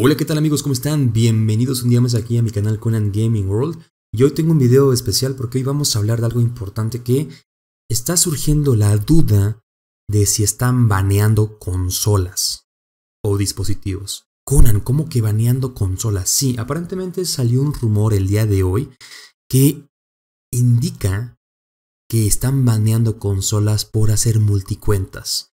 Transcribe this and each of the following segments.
Hola, ¿qué tal amigos? ¿Cómo están? Bienvenidos un día más aquí a mi canal Conan Gaming World. Y hoy tengo un video especial porque hoy vamos a hablar de algo importante que está surgiendo la duda de si están baneando consolas o dispositivos. Conan, ¿cómo que baneando consolas? Sí, aparentemente salió un rumor el día de hoy que indica que están baneando consolas por hacer multicuentas.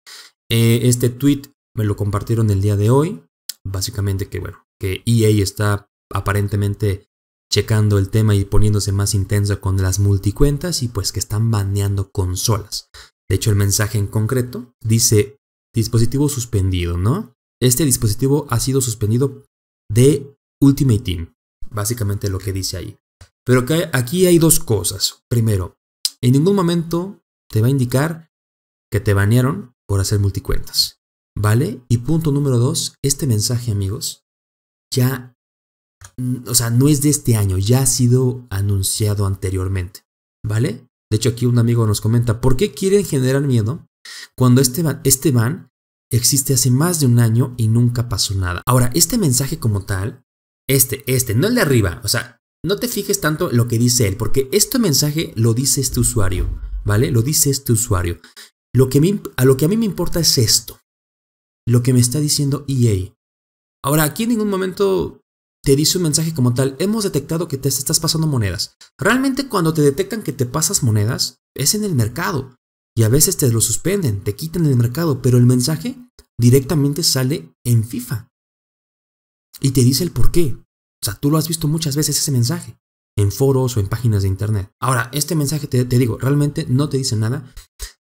Eh, este tweet me lo compartieron el día de hoy. Básicamente que, bueno, que EA está aparentemente checando el tema y poniéndose más intenso con las multicuentas y pues que están baneando consolas. De hecho, el mensaje en concreto dice dispositivo suspendido, ¿no? Este dispositivo ha sido suspendido de Ultimate Team, básicamente lo que dice ahí. Pero que aquí hay dos cosas. Primero, en ningún momento te va a indicar que te banearon por hacer multicuentas. ¿Vale? Y punto número dos, este mensaje, amigos, ya, mm, o sea, no es de este año, ya ha sido anunciado anteriormente, ¿vale? De hecho, aquí un amigo nos comenta, ¿por qué quieren generar miedo cuando este van, este van existe hace más de un año y nunca pasó nada? Ahora, este mensaje como tal, este, este, no el de arriba, o sea, no te fijes tanto lo que dice él, porque este mensaje lo dice este usuario, ¿vale? Lo dice este usuario. Lo que a lo que a mí me importa es esto, lo que me está diciendo EA. Ahora, aquí en ningún momento te dice un mensaje como tal, hemos detectado que te estás pasando monedas. Realmente cuando te detectan que te pasas monedas, es en el mercado. Y a veces te lo suspenden, te quitan el mercado, pero el mensaje directamente sale en FIFA. Y te dice el por qué. O sea, tú lo has visto muchas veces ese mensaje, en foros o en páginas de internet. Ahora, este mensaje, te, te digo, realmente no te dice nada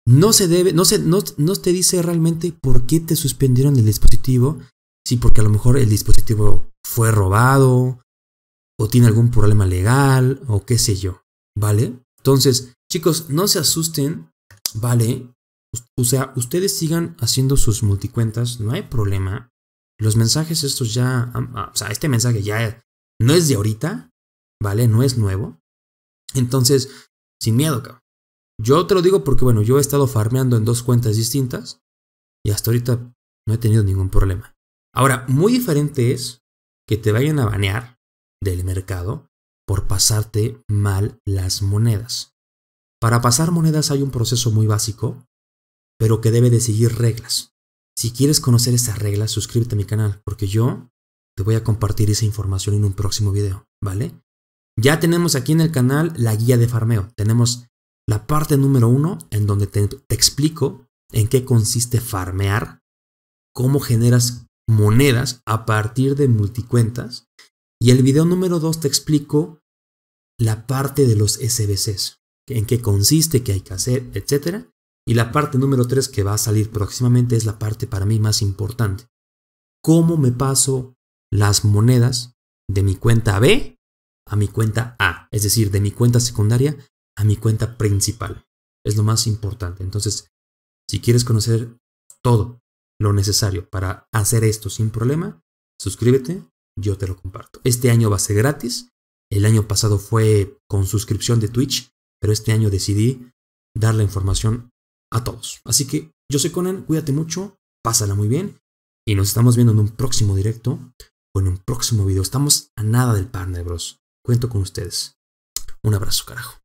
no se debe, no, se, no, te dice realmente por qué te suspendieron el dispositivo. Sí, porque a lo mejor el dispositivo fue robado, o tiene algún problema legal, o qué sé yo, ¿vale? Entonces, chicos, no se asusten, ¿vale? O sea, ustedes sigan haciendo sus multicuentas, no hay problema. Los mensajes estos ya, o sea, este mensaje ya no es de ahorita, ¿vale? No es nuevo. Entonces, sin miedo, cabrón. Yo te lo digo porque, bueno, yo he estado farmeando en dos cuentas distintas y hasta ahorita no he tenido ningún problema. Ahora, muy diferente es que te vayan a banear del mercado por pasarte mal las monedas. Para pasar monedas hay un proceso muy básico, pero que debe de seguir reglas. Si quieres conocer esas reglas, suscríbete a mi canal, porque yo te voy a compartir esa información en un próximo video, ¿vale? Ya tenemos aquí en el canal la guía de farmeo. Tenemos la parte número uno en donde te, explico en qué consiste farmear, cómo generas monedas a partir de multicuentas. Y el video número dos te explico la parte de los SBCs, en qué consiste, qué hay que hacer, etc. Y la parte número tres que va a salir próximamente es la parte para mí más importante. ¿Cómo me paso las monedas de mi cuenta B a mi cuenta A? Es decir, de mi cuenta secundaria a mi cuenta principal. Es lo más importante. Entonces, si quieres conocer todo lo necesario para hacer esto sin problema, suscríbete, yo te lo comparto. Este año va a ser gratis. El año pasado fue con suscripción de Twitch, pero este año decidí dar la información a todos. Así que yo soy Conan, cuídate mucho, pásala muy bien y nos estamos viendo en un próximo directo o en un próximo video. Estamos a nada del Partner Bros. Cuento con ustedes. Un abrazo, carajo.